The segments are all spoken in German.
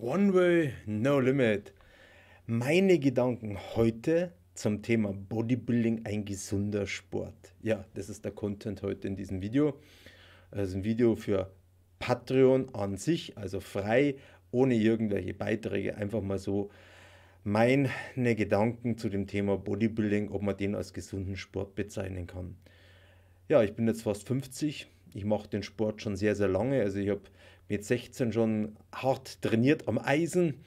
One Way, No Limit. Meine Gedanken heute zum Thema Bodybuilding, ein gesunder Sport. Ja, das ist der Content heute in diesem Video. Das ist ein Video für Patreon an sich, also frei, ohne irgendwelche Beiträge. Einfach mal so meine Gedanken zu dem Thema Bodybuilding, ob man den als gesunden Sport bezeichnen kann. Ja, ich bin jetzt fast 50. Ich mache den Sport schon sehr, sehr lange. Also ich habe mit 16 schon hart trainiert am Eisen,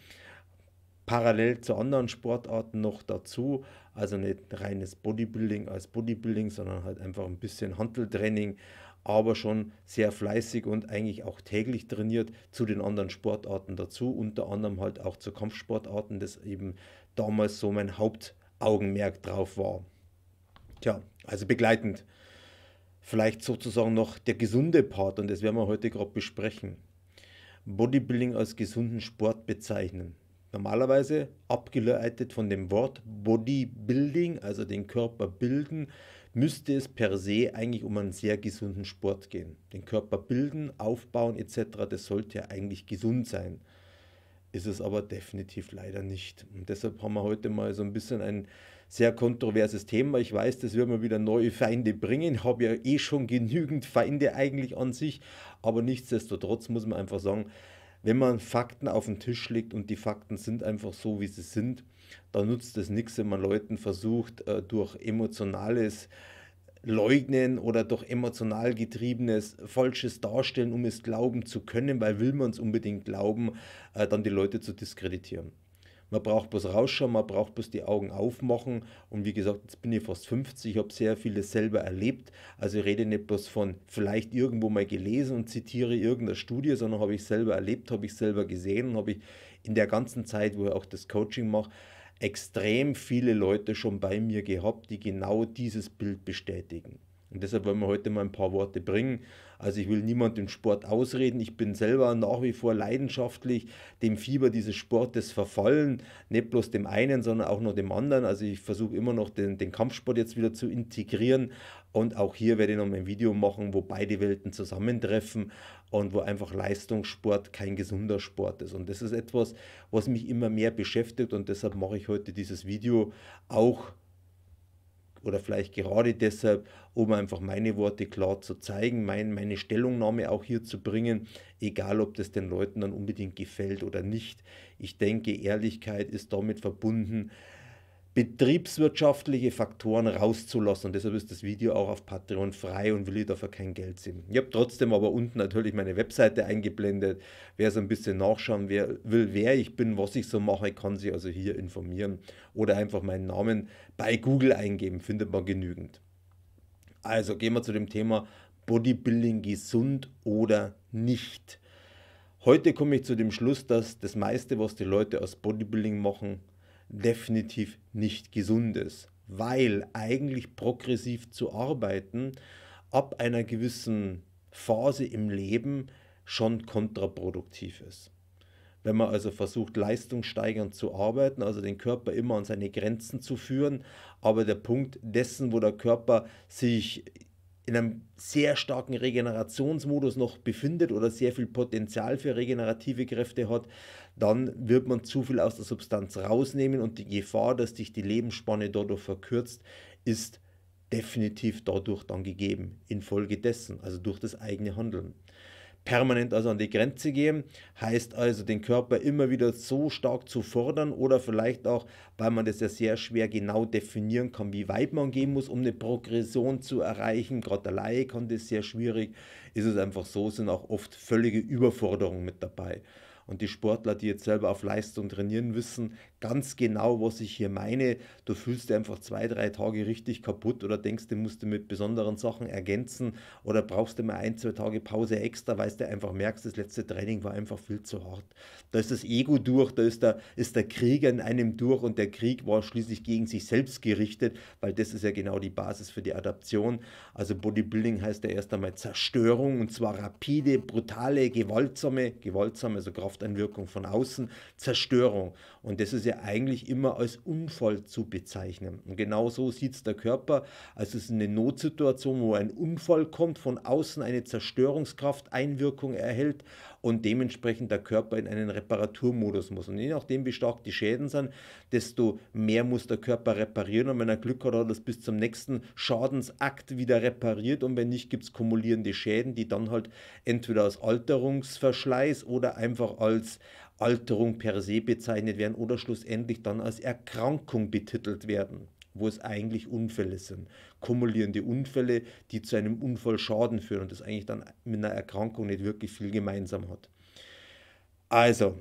parallel zu anderen Sportarten noch dazu. Also nicht reines Bodybuilding als Bodybuilding, sondern halt einfach ein bisschen Handeltraining, aber schon sehr fleißig und eigentlich auch täglich trainiert zu den anderen Sportarten dazu, unter anderem halt auch zu Kampfsportarten, das eben damals so mein Hauptaugenmerk drauf war. Tja, also begleitend. Vielleicht sozusagen noch der gesunde Part und das werden wir heute gerade besprechen. Bodybuilding als gesunden Sport bezeichnen. Normalerweise abgeleitet von dem Wort Bodybuilding, also den Körper bilden, müsste es per se eigentlich um einen sehr gesunden Sport gehen. Den Körper bilden, aufbauen etc., das sollte ja eigentlich gesund sein. Ist es aber definitiv leider nicht. Und deshalb haben wir heute mal so ein bisschen ein sehr kontroverses Thema. Ich weiß, das wird mir wieder neue Feinde bringen. Ich habe ja eh schon genügend Feinde eigentlich an sich. Aber nichtsdestotrotz muss man einfach sagen, wenn man Fakten auf den Tisch legt und die Fakten sind einfach so, wie sie sind, dann nutzt es nichts, wenn man Leuten versucht, äh, durch emotionales Leugnen oder durch emotional getriebenes Falsches darstellen, um es glauben zu können, weil will man es unbedingt glauben, äh, dann die Leute zu diskreditieren. Man braucht bloß rausschauen, man braucht bloß die Augen aufmachen. Und wie gesagt, jetzt bin ich fast 50, ich habe sehr vieles selber erlebt. Also ich rede nicht bloß von vielleicht irgendwo mal gelesen und zitiere irgendeine Studie, sondern habe ich selber erlebt, habe ich selber gesehen und habe ich in der ganzen Zeit, wo ich auch das Coaching mache, extrem viele Leute schon bei mir gehabt, die genau dieses Bild bestätigen. Und deshalb wollen wir heute mal ein paar Worte bringen, also ich will niemandem Sport ausreden. Ich bin selber nach wie vor leidenschaftlich dem Fieber dieses Sportes verfallen. Nicht bloß dem einen, sondern auch noch dem anderen. Also ich versuche immer noch den, den Kampfsport jetzt wieder zu integrieren. Und auch hier werde ich noch ein Video machen, wo beide Welten zusammentreffen und wo einfach Leistungssport kein gesunder Sport ist. Und das ist etwas, was mich immer mehr beschäftigt und deshalb mache ich heute dieses Video auch oder vielleicht gerade deshalb, um einfach meine Worte klar zu zeigen, mein, meine Stellungnahme auch hier zu bringen, egal ob das den Leuten dann unbedingt gefällt oder nicht. Ich denke, Ehrlichkeit ist damit verbunden, betriebswirtschaftliche Faktoren rauszulassen. deshalb ist das Video auch auf Patreon frei und will ich dafür kein Geld sehen. Ich habe trotzdem aber unten natürlich meine Webseite eingeblendet. Wer so ein bisschen nachschauen will, wer ich bin, was ich so mache, kann sich also hier informieren. Oder einfach meinen Namen bei Google eingeben, findet man genügend. Also gehen wir zu dem Thema Bodybuilding gesund oder nicht. Heute komme ich zu dem Schluss, dass das meiste, was die Leute aus Bodybuilding machen, definitiv nicht gesund ist, weil eigentlich progressiv zu arbeiten ab einer gewissen Phase im Leben schon kontraproduktiv ist. Wenn man also versucht, leistungssteigernd zu arbeiten, also den Körper immer an seine Grenzen zu führen, aber der Punkt dessen, wo der Körper sich in einem sehr starken Regenerationsmodus noch befindet oder sehr viel Potenzial für regenerative Kräfte hat, dann wird man zu viel aus der Substanz rausnehmen und die Gefahr, dass sich die Lebensspanne dadurch verkürzt, ist definitiv dadurch dann gegeben, infolgedessen, also durch das eigene Handeln. Permanent also an die Grenze gehen, heißt also den Körper immer wieder so stark zu fordern oder vielleicht auch, weil man das ja sehr schwer genau definieren kann, wie weit man gehen muss, um eine Progression zu erreichen. Gerade der Laie kann das sehr schwierig, ist es einfach so, sind auch oft völlige Überforderungen mit dabei. Und die Sportler, die jetzt selber auf Leistung trainieren, wissen, ganz genau, was ich hier meine. Du fühlst dir einfach zwei, drei Tage richtig kaputt oder denkst, du musst du mit besonderen Sachen ergänzen oder brauchst du mal ein, zwei Tage Pause extra, weil du einfach merkst, das letzte Training war einfach viel zu hart. Da ist das Ego durch, da ist der, ist der Krieg in einem durch und der Krieg war schließlich gegen sich selbst gerichtet, weil das ist ja genau die Basis für die Adaption. Also Bodybuilding heißt ja erst einmal Zerstörung und zwar rapide, brutale, gewaltsame, gewaltsame, also Krafteinwirkung von außen, Zerstörung. Und das ist ja Weise eigentlich immer als Unfall zu bezeichnen. Und genau so sieht es der Körper. Also es ist eine Notsituation, wo ein Unfall kommt, von außen eine Zerstörungskraft, Einwirkung erhält und dementsprechend der Körper in einen Reparaturmodus muss. Und je nachdem, wie stark die Schäden sind, desto mehr muss der Körper reparieren. Und wenn er Glück hat, hat er das bis zum nächsten Schadensakt wieder repariert. Und wenn nicht, gibt es kumulierende Schäden, die dann halt entweder aus Alterungsverschleiß oder einfach als Alterung per se bezeichnet werden oder schlussendlich dann als Erkrankung betitelt werden, wo es eigentlich Unfälle sind. Kumulierende Unfälle, die zu einem Unfallschaden führen und das eigentlich dann mit einer Erkrankung nicht wirklich viel gemeinsam hat. Also,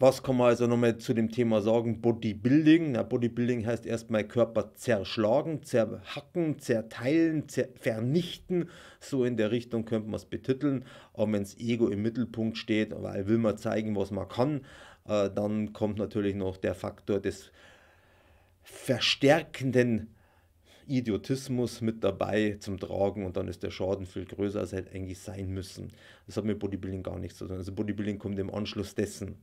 was kann man also nochmal zu dem Thema sagen? Bodybuilding. Na, Bodybuilding heißt erstmal Körper zerschlagen, zerhacken, zerteilen, zer vernichten. So in der Richtung könnte man es betiteln. Aber wenn das Ego im Mittelpunkt steht, weil will man zeigen, was man kann, äh, dann kommt natürlich noch der Faktor des verstärkenden Idiotismus mit dabei zum Tragen und dann ist der Schaden viel größer, als er hätte eigentlich sein müssen. Das hat mit Bodybuilding gar nichts zu tun. Also Bodybuilding kommt im Anschluss dessen.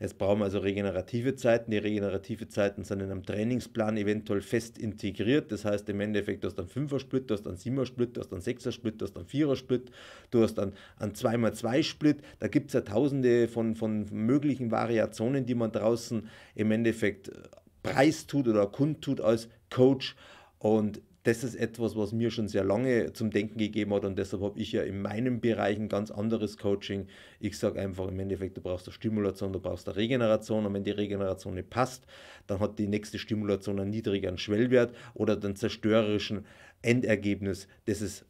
Es brauchen also regenerative Zeiten. Die regenerative Zeiten sind in einem Trainingsplan eventuell fest integriert. Das heißt, im Endeffekt, du hast einen 5er-Split, du hast einen 7er-Split, du hast einen 6er-Split, du hast einen 4er-Split, du hast einen, einen 2x2-Split. Da gibt es ja tausende von, von möglichen Variationen, die man draußen im Endeffekt äh, preistut oder kundtut als Coach. Und das ist etwas, was mir schon sehr lange zum Denken gegeben hat und deshalb habe ich ja in meinem Bereich ein ganz anderes Coaching. Ich sage einfach im Endeffekt, du brauchst eine Stimulation, du brauchst eine Regeneration und wenn die Regeneration nicht passt, dann hat die nächste Stimulation einen niedrigeren Schwellwert oder den zerstörerischen Endergebnis, das ist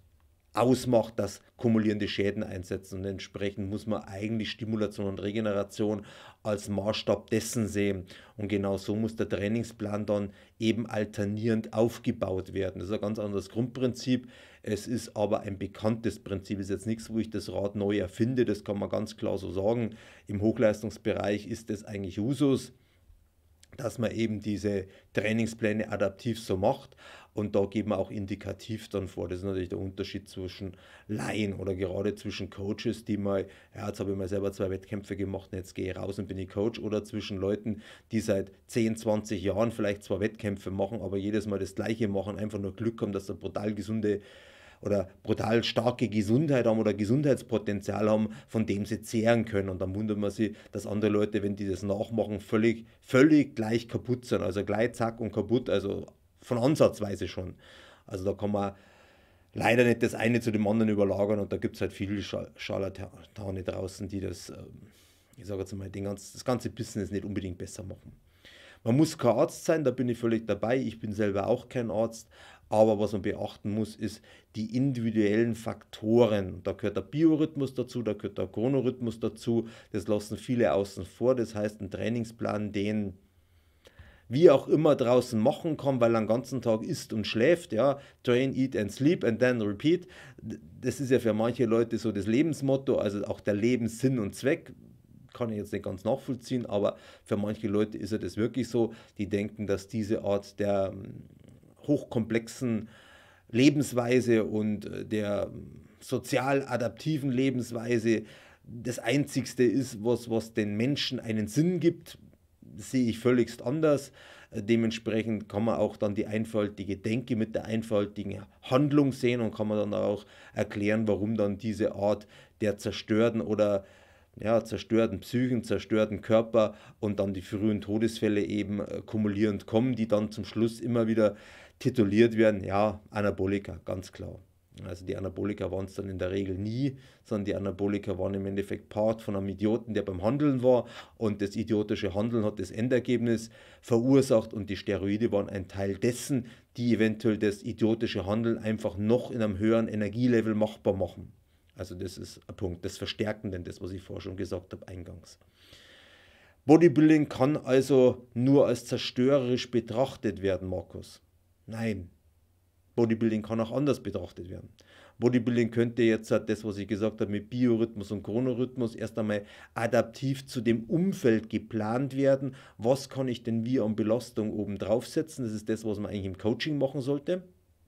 ausmacht, dass kumulierende Schäden einsetzen. Und entsprechend muss man eigentlich Stimulation und Regeneration als Maßstab dessen sehen. Und genau so muss der Trainingsplan dann eben alternierend aufgebaut werden. Das ist ein ganz anderes Grundprinzip. Es ist aber ein bekanntes Prinzip. Es Ist jetzt nichts, wo ich das Rad neu erfinde. Das kann man ganz klar so sagen. Im Hochleistungsbereich ist es eigentlich Usus dass man eben diese Trainingspläne adaptiv so macht. Und da geben wir auch indikativ dann vor. Das ist natürlich der Unterschied zwischen Laien oder gerade zwischen Coaches, die mal, ja, jetzt habe ich mal selber zwei Wettkämpfe gemacht und jetzt gehe ich raus und bin ich Coach, oder zwischen Leuten, die seit 10, 20 Jahren vielleicht zwar Wettkämpfe machen, aber jedes Mal das Gleiche machen, einfach nur Glück haben, dass da brutal gesunde oder brutal starke Gesundheit haben oder Gesundheitspotenzial haben, von dem sie zehren können. Und dann wundert man sich, dass andere Leute, wenn die das nachmachen, völlig, völlig gleich kaputt sind. Also gleich zack und kaputt. Also von Ansatzweise schon. Also da kann man leider nicht das eine zu dem anderen überlagern und da gibt es halt viele Scharlatane draußen, die das, ähm, ich sage jetzt mal, den ganz, das ganze Business nicht unbedingt besser machen. Man muss kein Arzt sein, da bin ich völlig dabei. Ich bin selber auch kein Arzt. Aber was man beachten muss, ist die individuellen Faktoren. Da gehört der Biorhythmus dazu, da gehört der Chronorhythmus dazu. Das lassen viele außen vor. Das heißt, ein Trainingsplan, den wie auch immer draußen machen kann, weil er den ganzen Tag isst und schläft, ja, train, eat and sleep and then repeat, das ist ja für manche Leute so das Lebensmotto, also auch der Lebenssinn und Zweck, kann ich jetzt nicht ganz nachvollziehen, aber für manche Leute ist ja das wirklich so, die denken, dass diese Art der hm, hochkomplexen Lebensweise und äh, der hm, sozial adaptiven Lebensweise das Einzigste ist, was, was den Menschen einen Sinn gibt sehe ich völligst anders. Äh, dementsprechend kann man auch dann die einfältige Denke mit der einfältigen Handlung sehen und kann man dann auch erklären, warum dann diese Art der zerstörten oder ja, zerstörten Psychen, zerstörten Körper und dann die frühen Todesfälle eben äh, kumulierend kommen, die dann zum Schluss immer wieder tituliert werden. Ja, Anabolika, ganz klar. Also die Anabolika waren es dann in der Regel nie, sondern die Anabolika waren im Endeffekt Part von einem Idioten, der beim Handeln war und das idiotische Handeln hat das Endergebnis verursacht und die Steroide waren ein Teil dessen, die eventuell das idiotische Handeln einfach noch in einem höheren Energielevel machbar machen. Also das ist ein Punkt, das Verstärken denn das, was ich vorher schon gesagt habe eingangs. Bodybuilding kann also nur als zerstörerisch betrachtet werden, Markus. Nein, Bodybuilding kann auch anders betrachtet werden. Bodybuilding könnte jetzt das, was ich gesagt habe, mit Biorhythmus und Chronorhythmus erst einmal adaptiv zu dem Umfeld geplant werden. Was kann ich denn wie an Belastung oben draufsetzen? Das ist das, was man eigentlich im Coaching machen sollte.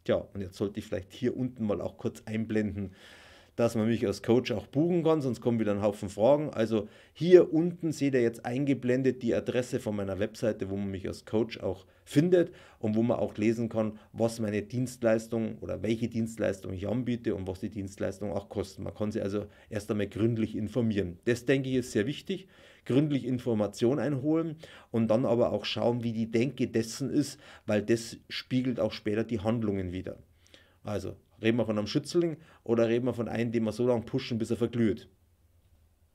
Tja, und jetzt sollte ich vielleicht hier unten mal auch kurz einblenden, dass man mich als Coach auch buchen kann, sonst kommen wieder ein Haufen Fragen. Also hier unten seht ihr jetzt eingeblendet die Adresse von meiner Webseite, wo man mich als Coach auch findet und wo man auch lesen kann, was meine Dienstleistung oder welche Dienstleistung ich anbiete und was die Dienstleistung auch kostet. Man kann sie also erst einmal gründlich informieren. Das denke ich ist sehr wichtig. Gründlich Information einholen und dann aber auch schauen, wie die Denke dessen ist, weil das spiegelt auch später die Handlungen wieder. Also reden wir von einem Schützling oder reden wir von einem, den wir so lange pushen, bis er verglüht.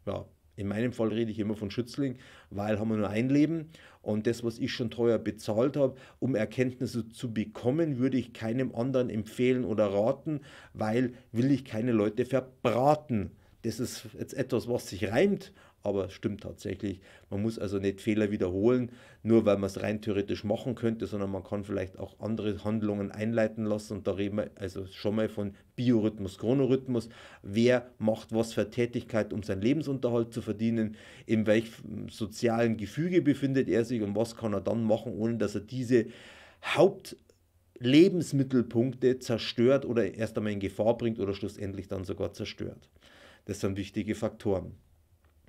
Ja, in meinem Fall rede ich immer von Schützling, weil haben wir nur ein Leben und das, was ich schon teuer bezahlt habe, um Erkenntnisse zu bekommen, würde ich keinem anderen empfehlen oder raten, weil will ich keine Leute verbraten. Das ist jetzt etwas, was sich reimt, aber es stimmt tatsächlich. Man muss also nicht Fehler wiederholen, nur weil man es rein theoretisch machen könnte, sondern man kann vielleicht auch andere Handlungen einleiten lassen. Und da reden wir also schon mal von Biorhythmus, Chronorhythmus. Wer macht was für Tätigkeit, um seinen Lebensunterhalt zu verdienen? In welchem sozialen Gefüge befindet er sich und was kann er dann machen, ohne dass er diese Haupt Lebensmittelpunkte zerstört oder erst einmal in Gefahr bringt oder schlussendlich dann sogar zerstört. Das sind wichtige Faktoren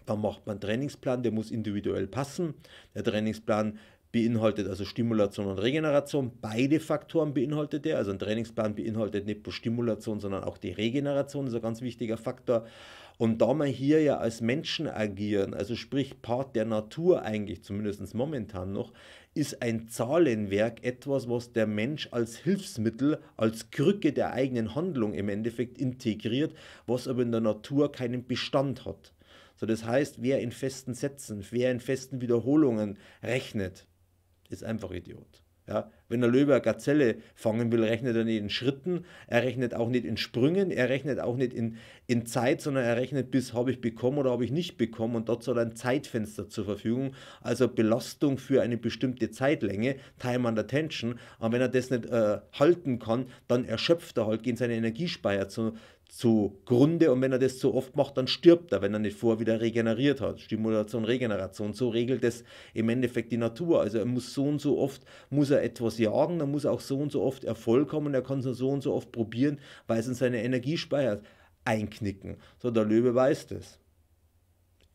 man macht man einen Trainingsplan, der muss individuell passen. Der Trainingsplan beinhaltet also Stimulation und Regeneration. Beide Faktoren beinhaltet er. Also ein Trainingsplan beinhaltet nicht nur Stimulation, sondern auch die Regeneration, das ist ein ganz wichtiger Faktor. Und da wir hier ja als Menschen agieren, also sprich Part der Natur eigentlich, zumindest momentan noch, ist ein Zahlenwerk etwas, was der Mensch als Hilfsmittel, als Krücke der eigenen Handlung im Endeffekt integriert, was aber in der Natur keinen Bestand hat. So, das heißt, wer in festen Sätzen, wer in festen Wiederholungen rechnet, ist einfach Idiot. Ja, wenn der Löwe eine Gazelle fangen will, rechnet er nicht in Schritten, er rechnet auch nicht in Sprüngen, er rechnet auch nicht in, in Zeit, sondern er rechnet bis habe ich bekommen oder habe ich nicht bekommen und dort soll ein Zeitfenster zur Verfügung, also Belastung für eine bestimmte Zeitlänge, Time under Tension. Und wenn er das nicht äh, halten kann, dann erschöpft er halt, gehen seine Energiespeicher zu, zugrunde und wenn er das zu oft macht, dann stirbt er, wenn er nicht vorher wieder regeneriert hat. Stimulation, Regeneration, so regelt es im Endeffekt die Natur. Also er muss so und so oft, muss er etwas jagen, dann muss er auch so und so oft Erfolg haben und er kann es so und so oft probieren, weil es in seine Energiespeicher einknicken. So, der Löwe weiß das.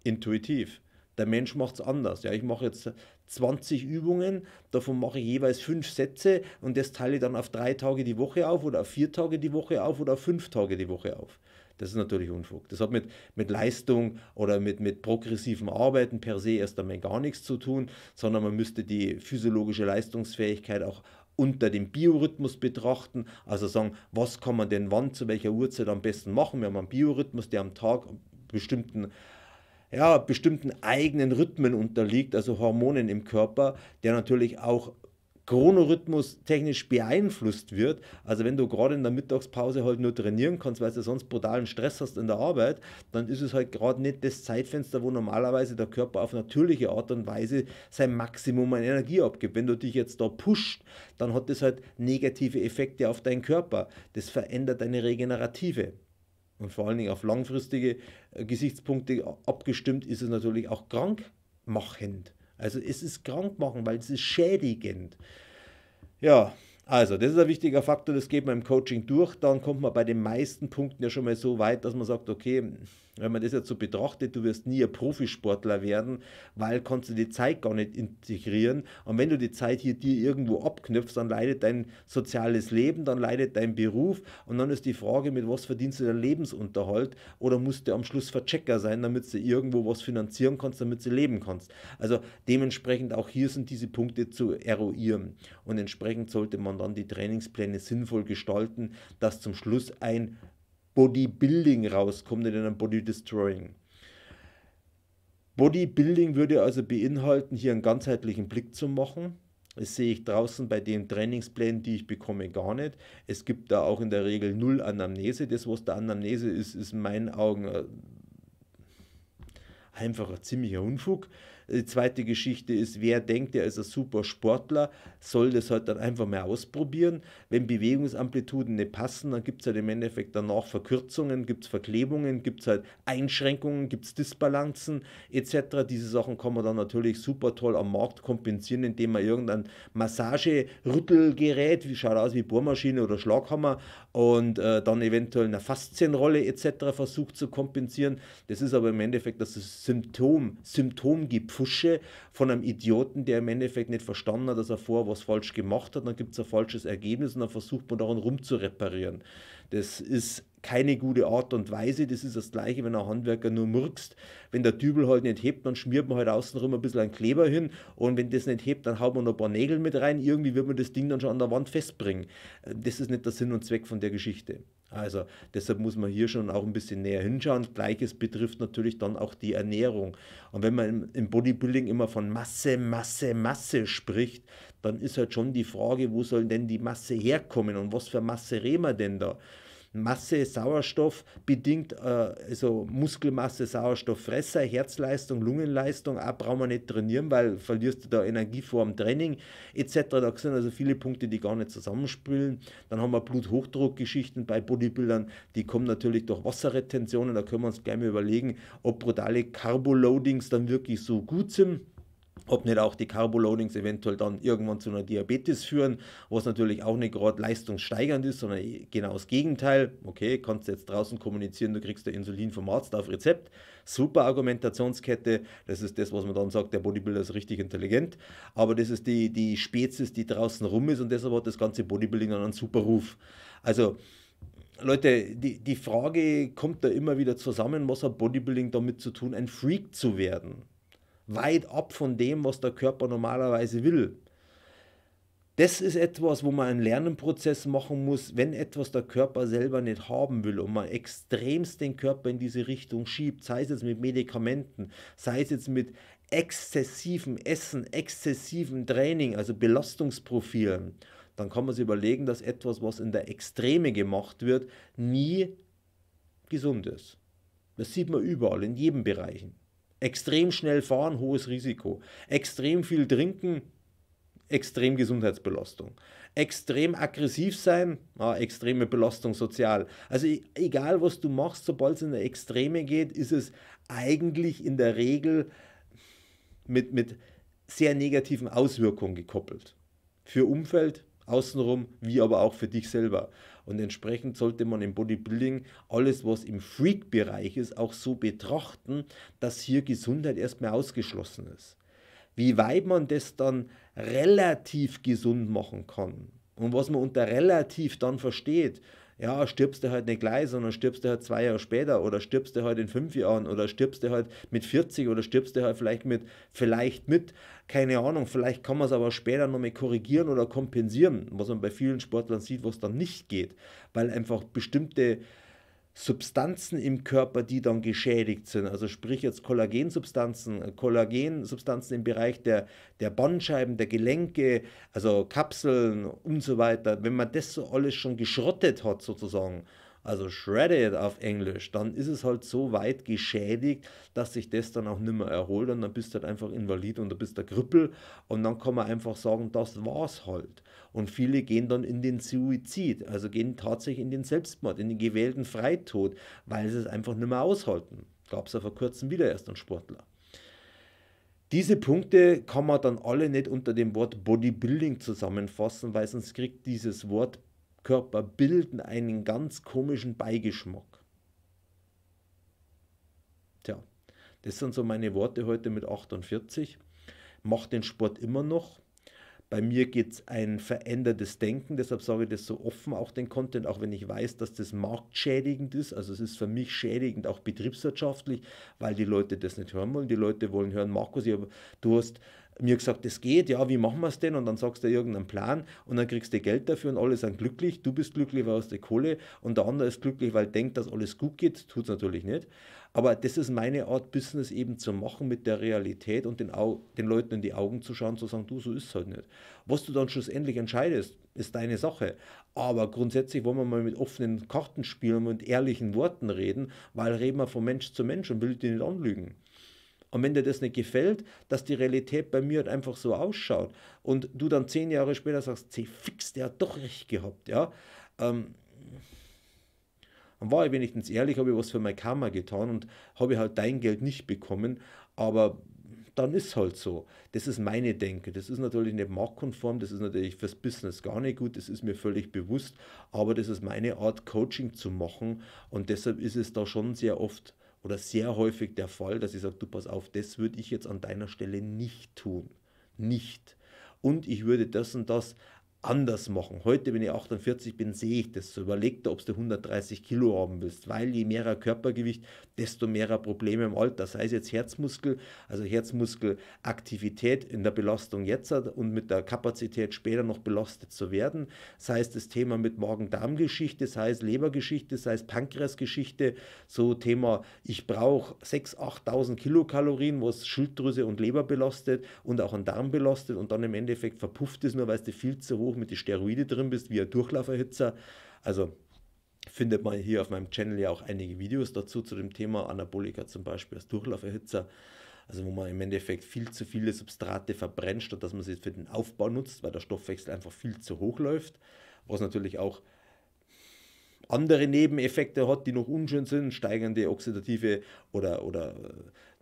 Intuitiv. Der Mensch macht es anders. Ja, ich mache jetzt 20 Übungen, davon mache ich jeweils fünf Sätze und das teile ich dann auf drei Tage die Woche auf oder auf vier Tage die Woche auf oder auf fünf Tage die Woche auf. Das ist natürlich Unfug. Das hat mit, mit Leistung oder mit, mit progressivem Arbeiten per se erst einmal gar nichts zu tun, sondern man müsste die physiologische Leistungsfähigkeit auch unter dem Biorhythmus betrachten, also sagen, was kann man denn wann zu welcher Uhrzeit am besten machen. Wir haben einen Biorhythmus, der am Tag bestimmten ja, bestimmten eigenen Rhythmen unterliegt, also Hormonen im Körper, der natürlich auch Chronorhythmus technisch beeinflusst wird. Also wenn du gerade in der Mittagspause halt nur trainieren kannst, weil du sonst brutalen Stress hast in der Arbeit, dann ist es halt gerade nicht das Zeitfenster, wo normalerweise der Körper auf natürliche Art und Weise sein Maximum an Energie abgibt. Wenn du dich jetzt da pusht, dann hat das halt negative Effekte auf deinen Körper. Das verändert deine Regenerative und vor allen Dingen auf langfristige äh, Gesichtspunkte abgestimmt, ist es natürlich auch krankmachend. Also es ist krankmachend, weil es ist schädigend. Ja, also, das ist ein wichtiger Faktor, das geht man im Coaching durch. Dann kommt man bei den meisten Punkten ja schon mal so weit, dass man sagt, okay, wenn man das jetzt so betrachtet, du wirst nie ein Profisportler werden, weil kannst du die Zeit gar nicht integrieren. Und wenn du die Zeit hier dir irgendwo abknüpfst, dann leidet dein soziales Leben, dann leidet dein Beruf. Und dann ist die Frage, mit was verdienst du deinen Lebensunterhalt? Oder musst du am Schluss Verchecker sein, damit du irgendwo was finanzieren kannst, damit du leben kannst? Also dementsprechend auch hier sind diese Punkte zu eruieren. Und entsprechend sollte man dann die Trainingspläne sinnvoll gestalten, dass zum Schluss ein Bodybuilding rauskommt, in einem Body Destroying. Bodybuilding würde also beinhalten, hier einen ganzheitlichen Blick zu machen. Das sehe ich draußen bei den Trainingsplänen, die ich bekomme, gar nicht. Es gibt da auch in der Regel null Anamnese. Das, was da Anamnese ist, ist in meinen Augen einfach ein äh, ziemlicher Unfug. Äh, die zweite Geschichte ist, wer denkt, er ist ein super Sportler, soll das halt dann einfach mal ausprobieren. Wenn Bewegungsamplituden nicht passen, dann gibt es halt im Endeffekt danach Verkürzungen, gibt es Verklebungen, gibt es halt Einschränkungen, gibt es Disbalancen etc. Diese Sachen kann man dann natürlich super toll am Markt kompensieren, indem man irgendein Massagerüttelgerät, wie schaut aus wie Bohrmaschine oder Schlaghammer und äh, dann eventuell eine Faszienrolle etc. versucht zu kompensieren. Das ist aber im Endeffekt das Symptom, Symptomgipfel Pfusche von einem Idioten, der im Endeffekt nicht verstanden hat, dass er vorher was falsch gemacht hat. Dann gibt es ein falsches Ergebnis und dann versucht man daran rumzureparieren. Das ist keine gute Art und Weise. Das ist das Gleiche, wenn ein Handwerker nur murkst. Wenn der Dübel halt nicht hebt, dann schmiert man halt außenrum ein bisschen einen Kleber hin und wenn das nicht hebt, dann haut man noch ein paar Nägel mit rein. Irgendwie wird man das Ding dann schon an der Wand festbringen. Das ist nicht der Sinn und Zweck von der Geschichte. Also deshalb muss man hier schon auch ein bisschen näher hinschauen. Gleiches betrifft natürlich dann auch die Ernährung. Und wenn man im Bodybuilding immer von Masse, Masse, Masse spricht, dann ist halt schon die Frage, wo soll denn die Masse herkommen und was für Masse reden wir denn da? Masse Sauerstoff bedingt, äh, also Muskelmasse Sauerstofffresser, Herzleistung, Lungenleistung, auch brauchen wir nicht trainieren, weil verlierst du da Energie vor dem Training etc. Da sind also viele Punkte, die gar nicht zusammenspielen. Dann haben wir Bluthochdruckgeschichten bei Bodybuildern, die kommen natürlich durch Wasserretentionen, da können wir uns gleich mal überlegen, ob brutale Carboloadings dann wirklich so gut sind ob nicht auch die Carboloadings eventuell dann irgendwann zu einer Diabetes führen, was natürlich auch nicht gerade leistungssteigernd ist, sondern genau das Gegenteil. Okay, kannst jetzt draußen kommunizieren, du kriegst der Insulin vom Arzt auf Rezept. Super Argumentationskette, das ist das, was man dann sagt, der Bodybuilder ist richtig intelligent, aber das ist die, die Spezies, die draußen rum ist und deshalb hat das ganze Bodybuilding dann einen super Ruf. Also, Leute, die, die Frage kommt da immer wieder zusammen, was hat Bodybuilding damit zu tun, ein Freak zu werden? weit ab von dem, was der Körper normalerweise will. Das ist etwas, wo man einen Lernenprozess machen muss, wenn etwas der Körper selber nicht haben will und man extremst den Körper in diese Richtung schiebt, sei es jetzt mit Medikamenten, sei es jetzt mit exzessivem Essen, exzessivem Training, also Belastungsprofilen, dann kann man sich überlegen, dass etwas, was in der Extreme gemacht wird, nie gesund ist. Das sieht man überall, in jedem Bereich. Extrem schnell fahren, hohes Risiko. Extrem viel trinken, extrem Gesundheitsbelastung. Extrem aggressiv sein, ah, extreme Belastung sozial. Also e-, egal, was du machst, sobald es in eine Extreme geht, ist es eigentlich in der Regel mit, mit sehr negativen Auswirkungen gekoppelt. Für Umfeld, außenrum, wie aber auch für dich selber. Und entsprechend sollte man im Bodybuilding alles, was im Freak-Bereich ist, auch so betrachten, dass hier Gesundheit erstmal ausgeschlossen ist. Wie weit man das dann relativ gesund machen kann und was man unter relativ dann versteht, ja, stirbst du halt nicht gleich, sondern stirbst du halt zwei Jahre später oder stirbst du halt in fünf Jahren oder stirbst du halt mit 40 oder stirbst du halt vielleicht mit, vielleicht mit, keine Ahnung, vielleicht kann man es aber später nochmal korrigieren oder kompensieren, was man bei vielen Sportlern sieht, was dann nicht geht, weil einfach bestimmte Substanzen im Körper, die dann geschädigt sind. Also sprich jetzt Kollagensubstanzen, äh, Kollagensubstanzen im Bereich der, der Bandscheiben, der Gelenke, also Kapseln und so weiter. Wenn man das so alles schon geschrottet hat sozusagen also shredded auf Englisch, dann ist es halt so weit geschädigt, dass sich das dann auch nicht mehr erholt und dann bist du halt einfach invalid und du bist der Krüppel und dann kann man einfach sagen, das war's halt. Und viele gehen dann in den Suizid, also gehen tatsächlich in den Selbstmord, in den gewählten Freitod, weil sie es einfach nicht mehr aushalten. Gab es ja vor kurzem wieder erst einen Sportler. Diese Punkte kann man dann alle nicht unter dem Wort Bodybuilding zusammenfassen, weil sonst kriegt dieses Wort Körper bilden einen ganz komischen Beigeschmack. Tja, das sind so meine Worte heute mit 48. Mach den Sport immer noch. Bei mir geht es ein verändertes Denken, deshalb sage ich das so offen, auch den Content, auch wenn ich weiß, dass das marktschädigend ist. Also es ist für mich schädigend, auch betriebswirtschaftlich, weil die Leute das nicht hören wollen. Die Leute wollen hören, Markus, du hast mir gesagt, das geht, ja, wie machen wir es denn? Und dann sagst du irgendeinen Plan und dann kriegst du Geld dafür und alle sind glücklich. Du bist glücklich, weil du hast die Kohle und der andere ist glücklich, weil denkt, dass alles gut geht. Tut es natürlich nicht. Aber das ist meine Art, Business eben zu machen mit der Realität und den, Au den Leuten in die Augen zu schauen, zu sagen, du, so ist es halt nicht. Was du dann schlussendlich entscheidest, ist deine Sache. Aber grundsätzlich wollen wir mal mit offenen Karten spielen und ehrlichen Worten reden, weil reden wir von Mensch zu Mensch und will die nicht anlügen. Und wenn dir das nicht gefällt, dass die Realität bei mir halt einfach so ausschaut und du dann zehn Jahre später sagst, sie fix, der hat doch recht gehabt, ja. Ähm, dann war ich wenigstens ehrlich, habe ich was für mein Karma getan und habe halt dein Geld nicht bekommen, aber dann ist halt so. Das ist meine Denke. Das ist natürlich nicht marktkonform, das ist natürlich fürs Business gar nicht gut, das ist mir völlig bewusst, aber das ist meine Art, Coaching zu machen und deshalb ist es da schon sehr oft oder sehr häufig der Fall, dass ich sage, du pass auf, das würde ich jetzt an deiner Stelle nicht tun. Nicht. Und ich würde das und das anders machen. Heute, wenn ich 48 bin, sehe ich das. So überleg dir, ob du 130 Kilo haben willst, weil je mehr Körpergewicht, desto mehr Probleme im Alter. Sei es jetzt Herzmuskel, also Herzmuskelaktivität in der Belastung jetzt und mit der Kapazität später noch belastet zu werden. Sei es das Thema mit Magen-Darm-Geschichte, sei es Lebergeschichte, sei es Pankreasgeschichte, so Thema, ich brauche 6.000, 8.000 Kilokalorien, was Schilddrüse und Leber belastet und auch einen Darm belastet und dann im Endeffekt verpufft es nur, weil es viel zu hoch hoch mit den Steroide drin bist, wie ein Durchlauferhitzer. Also findet man hier auf meinem Channel ja auch einige Videos dazu, zu dem Thema Anabolika zum Beispiel als Durchlauferhitzer. Also wo man im Endeffekt viel zu viele Substrate verbrennt, statt dass man sie für den Aufbau nutzt, weil der Stoffwechsel einfach viel zu hoch läuft. Was natürlich auch andere Nebeneffekte hat, die noch unschön sind, steigernde oxidative oder, oder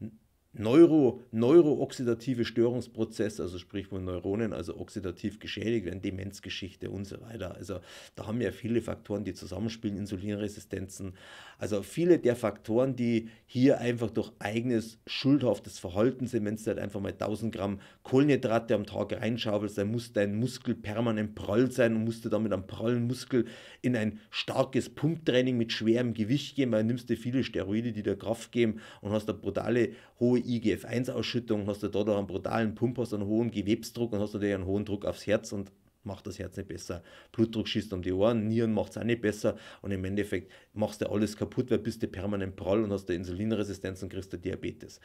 äh, Neuro, neurooxidative Störungsprozesse, also sprich, wo Neuronen also oxidativ geschädigt werden, Demenzgeschichte und so weiter. Also da haben ja viele Faktoren, die zusammenspielen, Insulinresistenzen. Also viele der Faktoren, die hier einfach durch eigenes schuldhaftes Verhalten sind, wenn du halt einfach mal 1000 Gramm Kohlenhydrate am Tag reinschaufelst, dann muss dein Muskel permanent prall sein und musst du damit am prallen Muskel in ein starkes Pumptraining mit schwerem Gewicht gehen, weil nimmst du viele Steroide, die dir Kraft geben und hast da brutale hohe hohe IGF-1-Ausschüttung, hast du dort auch einen brutalen Pump, hast einen hohen Gewebsdruck und hast natürlich einen hohen Druck aufs Herz und macht das Herz nicht besser. Blutdruck schießt um die Ohren, Nieren macht es auch nicht besser und im Endeffekt machst du alles kaputt, weil bist du permanent prall und hast du Insulinresistenz und kriegst du Diabetes.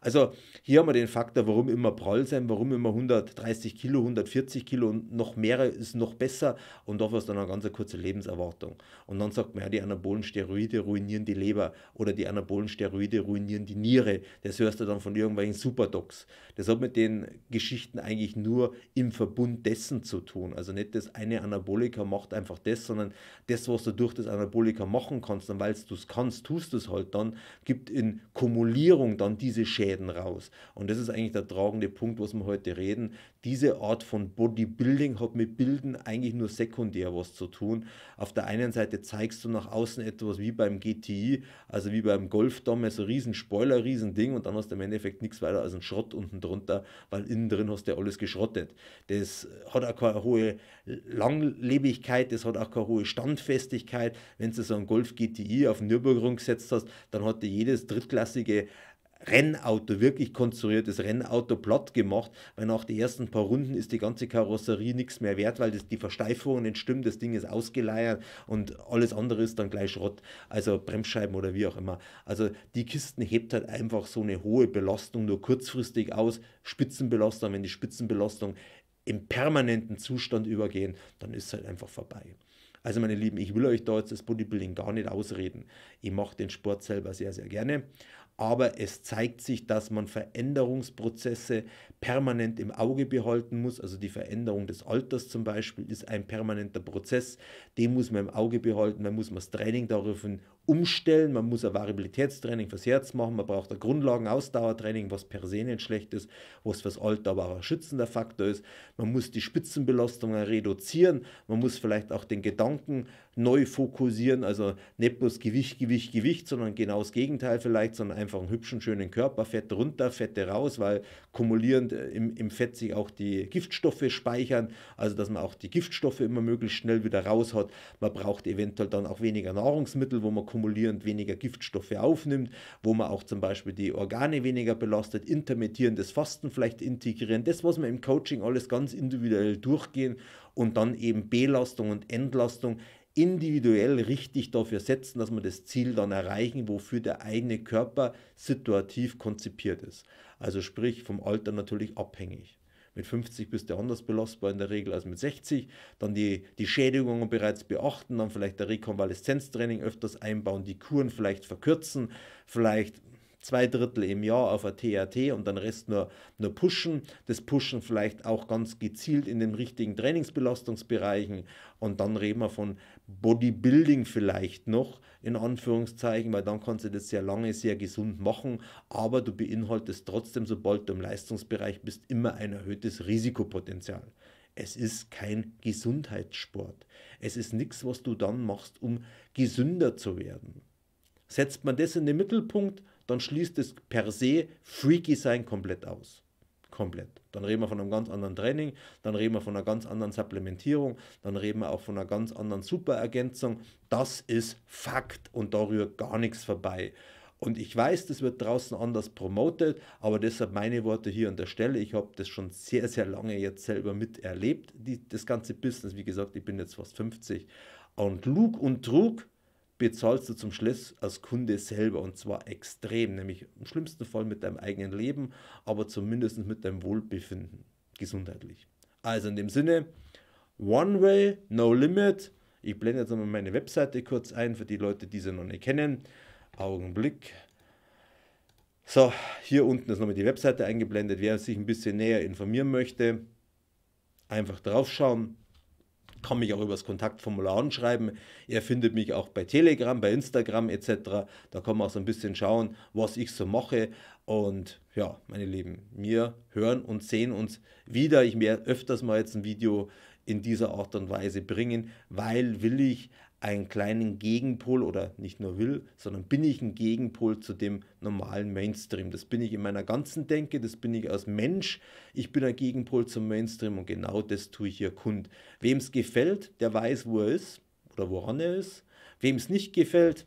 Also hier haben wir den Faktor, warum immer prall sein, warum immer 130 Kilo, 140 Kilo und noch mehr ist noch besser und dafür ist dann eine ganz kurze Lebenserwartung. Und dann sagt man ja, die anabolen Steroide ruinieren die Leber oder die anabolen Steroide ruinieren die Niere. Das hörst du dann von irgendwelchen Superdocs. Das hat mit den Geschichten eigentlich nur im Verbund dessen zu tun. Also nicht das eine Anabolika macht einfach das, sondern das, was du durch das Anabolika machen kannst, dann weil du es kannst, tust du es halt. Dann gibt in Kumulierung dann diese Schäden Läden raus. Und das ist eigentlich der tragende Punkt, was wir heute reden. Diese Art von Bodybuilding hat mit Bilden eigentlich nur sekundär was zu tun. Auf der einen Seite zeigst du nach außen etwas wie beim GTI, also wie beim Golf damals, so riesen Spoiler, riesen Ding und dann hast du im Endeffekt nichts weiter als einen Schrott unten drunter, weil innen drin hast du ja alles geschrottet. Das hat auch keine hohe Langlebigkeit, das hat auch keine hohe Standfestigkeit. Wenn du so einen Golf GTI auf den Nürburgring gesetzt hast, dann hat dir jedes drittklassige Rennauto, wirklich konstruiertes Rennauto platt gemacht, weil nach den ersten paar Runden ist die ganze Karosserie nichts mehr wert, weil das, die Versteifungen nicht stimmen, das Ding ist ausgeleiert und alles andere ist dann gleich Schrott, also Bremsscheiben oder wie auch immer. Also die Kisten hebt halt einfach so eine hohe Belastung nur kurzfristig aus, Spitzenbelastung, wenn die Spitzenbelastung im permanenten Zustand übergehen, dann ist es halt einfach vorbei. Also meine Lieben, ich will euch da jetzt das Bodybuilding gar nicht ausreden. Ich mache den Sport selber sehr, sehr gerne aber es zeigt sich, dass man Veränderungsprozesse permanent im Auge behalten muss. Also die Veränderung des Alters zum Beispiel ist ein permanenter Prozess, den muss man im Auge behalten, dann muss man das Training darauf umstellen, man muss ein Variabilitätstraining fürs Herz machen, man braucht ein Grundlagen-Ausdauertraining, was per se nicht schlecht ist, was fürs Alter aber auch ein schützender Faktor ist. Man muss die Spitzenbelastungen reduzieren, man muss vielleicht auch den Gedanken neu fokussieren, also nicht bloß Gewicht, Gewicht, Gewicht, sondern genau das Gegenteil vielleicht, sondern einfach einen hübschen, schönen Körper, Fett runter, Fette raus, weil kumulierend äh, im, im Fett sich auch die Giftstoffe speichern, also dass man auch die Giftstoffe immer möglichst schnell wieder raus hat. Man braucht eventuell dann auch weniger Nahrungsmittel, wo man formulierend weniger Giftstoffe aufnimmt, wo man auch zum Beispiel die Organe weniger belastet, intermittierendes Fasten vielleicht integrieren. Das, was wir im Coaching alles ganz individuell durchgehen und dann eben Belastung und Entlastung individuell richtig dafür setzen, dass wir das Ziel dann erreichen, wofür der eigene Körper situativ konzipiert ist. Also sprich vom Alter natürlich abhängig. Mit 50 bist du anders belastbar in der Regel als mit 60. Dann die, die Schädigungen bereits beachten, dann vielleicht der Rekonvaleszenztraining öfters einbauen, die Kuren vielleicht verkürzen, vielleicht zwei Drittel im Jahr auf ein TAT und dann Rest nur, nur pushen. Das Pushen vielleicht auch ganz gezielt in den richtigen Trainingsbelastungsbereichen. Und dann reden wir von Bodybuilding vielleicht noch, in Anführungszeichen, weil dann kannst du das sehr lange, sehr gesund machen. Aber du beinhaltest trotzdem, sobald du im Leistungsbereich bist, immer ein erhöhtes Risikopotenzial. Es ist kein Gesundheitssport. Es ist nichts, was du dann machst, um gesünder zu werden. Setzt man das in den Mittelpunkt, dann schließt es per se Freaky sein komplett aus. Komplett. Dann reden wir von einem ganz anderen Training, dann reden wir von einer ganz anderen Supplementierung, dann reden wir auch von einer ganz anderen Superergänzung. Das ist Fakt und da rührt gar nichts vorbei. Und ich weiß, das wird draußen anders promotet, aber deshalb meine Worte hier an der Stelle. Ich habe das schon sehr, sehr lange jetzt selber miterlebt, die, das ganze Business. Wie gesagt, ich bin jetzt fast 50. Und Lug und Trug bezahlst du zum Schluss als Kunde selber und zwar extrem, nämlich im schlimmsten Fall mit deinem eigenen Leben, aber zumindest mit deinem Wohlbefinden, gesundheitlich. Also in dem Sinne, One Way, No Limit. Ich blende jetzt nochmal meine Webseite kurz ein für die Leute, die sie noch nicht kennen. Augenblick. So, hier unten ist nochmal die Webseite eingeblendet. Wer sich ein bisschen näher informieren möchte, einfach draufschauen kann mich auch übers Kontaktformular anschreiben. Ihr findet mich auch bei Telegram, bei Instagram etc. Da kann man auch so ein bisschen schauen, was ich so mache. Und ja, meine Lieben, wir hören und sehen uns wieder. Ich werde öfters mal jetzt ein Video in dieser Art und Weise bringen, weil will ich einen kleinen Gegenpol oder nicht nur will, sondern bin ich ein Gegenpol zu dem normalen Mainstream. Das bin ich in meiner ganzen Denke, das bin ich als Mensch. Ich bin ein Gegenpol zum Mainstream und genau das tue ich hier kund. Wem es gefällt, der weiß, wo er ist oder woran er ist. Wem es nicht gefällt,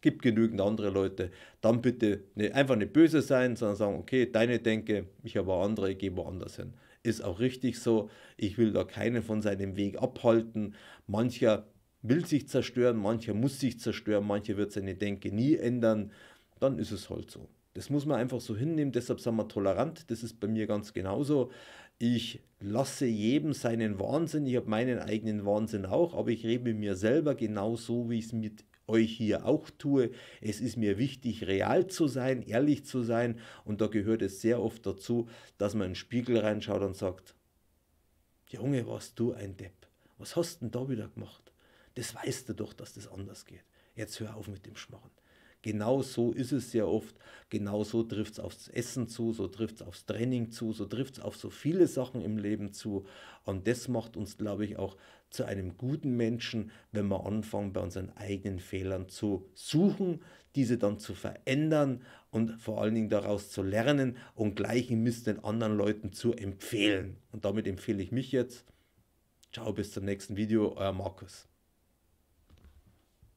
gibt genügend andere Leute. Dann bitte ne, einfach nicht böse sein, sondern sagen, okay, deine Denke, ich habe andere, ich gehe woanders hin ist auch richtig so. Ich will da keinen von seinem Weg abhalten. Mancher will sich zerstören, mancher muss sich zerstören, mancher wird seine Denke nie ändern, dann ist es halt so. Das muss man einfach so hinnehmen, deshalb sind wir tolerant, das ist bei mir ganz genauso. Ich lasse jedem seinen Wahnsinn, ich habe meinen eigenen Wahnsinn auch, aber ich rede mit mir selber genauso, wie ich es mit euch hier auch tue. Es ist mir wichtig, real zu sein, ehrlich zu sein und da gehört es sehr oft dazu, dass man in den Spiegel reinschaut und sagt, Junge, warst du ein Depp, was hast denn da wieder gemacht? Das weißt du doch, dass das anders geht. Jetzt hör auf mit dem Schmarren. Genau so ist es sehr oft. Genau so trifft es aufs Essen zu, so trifft es aufs Training zu, so trifft es auf so viele Sachen im Leben zu. Und das macht uns, glaube ich, auch zu einem guten Menschen, wenn wir anfangen, bei unseren eigenen Fehlern zu suchen, diese dann zu verändern und vor allen Dingen daraus zu lernen und gleichen Mist den anderen Leuten zu empfehlen. Und damit empfehle ich mich jetzt. Ciao, bis zum nächsten Video, euer Markus.